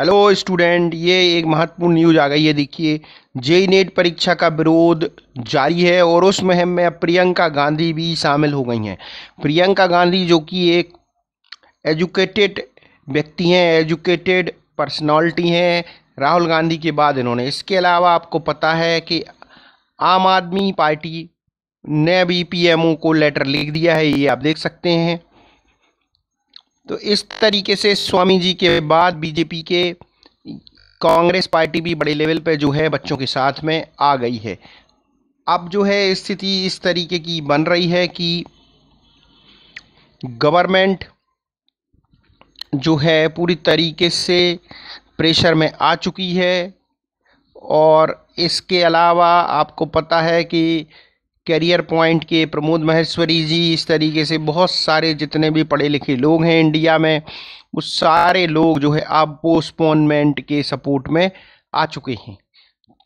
hello student ये एक महत्वपूर्ण न्यूज आ गई है देखिए जेई नेट परीक्षा का विरोध जारी है और उस मुहिम में प्रियंका गांधी भी शामिल हो गई हैं प्रियंका गांधी जो कि एक एजुकेटेड व्यक्ति हैं एजुकेटेड पर्सनालिटी हैं राहुल गांधी के बाद इन्होंने इसके अलावा आपको पता है कि आम आदमी पार्टी ने भी पी को लेटर लिख दिया है ये आप देख सकते हैं तो इस तरीके से स्वामी जी के बाद बीजेपी के कांग्रेस पार्टी भी बड़े लेवल पे जो है बच्चों के साथ में आ गई है अब जो है स्थिति इस तरीके की बन रही है कि गवर्नमेंट जो है पूरी तरीके से प्रेशर में आ चुकी है और इसके अलावा आपको पता है कि कैरियर पॉइंट के प्रमोद महेश्वरी जी इस तरीके से बहुत सारे जितने भी पढ़े लिखे लोग हैं इंडिया में वो सारे लोग जो है अब पोस्टपोनमेंट के सपोर्ट में आ चुके हैं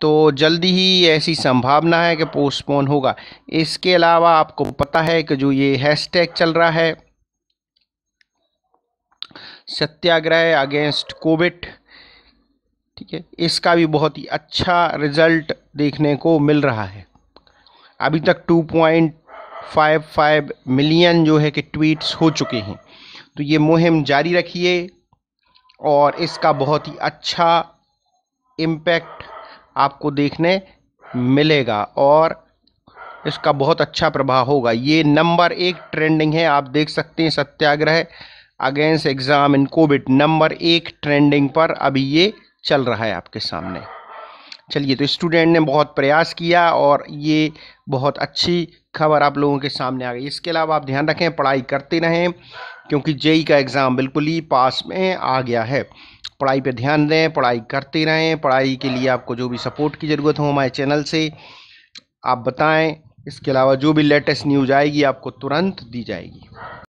तो जल्दी ही ऐसी संभावना है कि पोस्टपोन होगा इसके अलावा आपको पता है कि जो ये हैशटैग चल रहा है सत्याग्रह अगेंस्ट कोविड ठीक है इसका भी बहुत ही अच्छा रिजल्ट देखने को मिल रहा है अभी तक 2.55 मिलियन जो है कि ट्वीट्स हो चुके हैं तो ये मुहिम जारी रखिए और इसका बहुत ही अच्छा इम्पैक्ट आपको देखने मिलेगा और इसका बहुत अच्छा प्रभाव होगा ये नंबर एक ट्रेंडिंग है आप देख सकते हैं Satyagraha against exam in covid number एक ट्रेंडिंग पर अभी ये चल रहा है आपके सामने चलिए तो स्टूडेंट ने बहुत प्रयास किया और ये बहुत अच्छी खबर आप लोगों के सामने आ गई इसके अलावा आप ध्यान रखें पढ़ाई करते रहें क्योंकि जेई e का एग्ज़ाम बिल्कुल ही पास में आ गया है पढ़ाई पे ध्यान दें पढ़ाई करते रहें पढ़ाई के लिए आपको जो भी सपोर्ट की ज़रूरत हो हमारे चैनल से आप बताएं इसके अलावा जो भी लेटेस्ट न्यूज़ आएगी आपको तुरंत दी जाएगी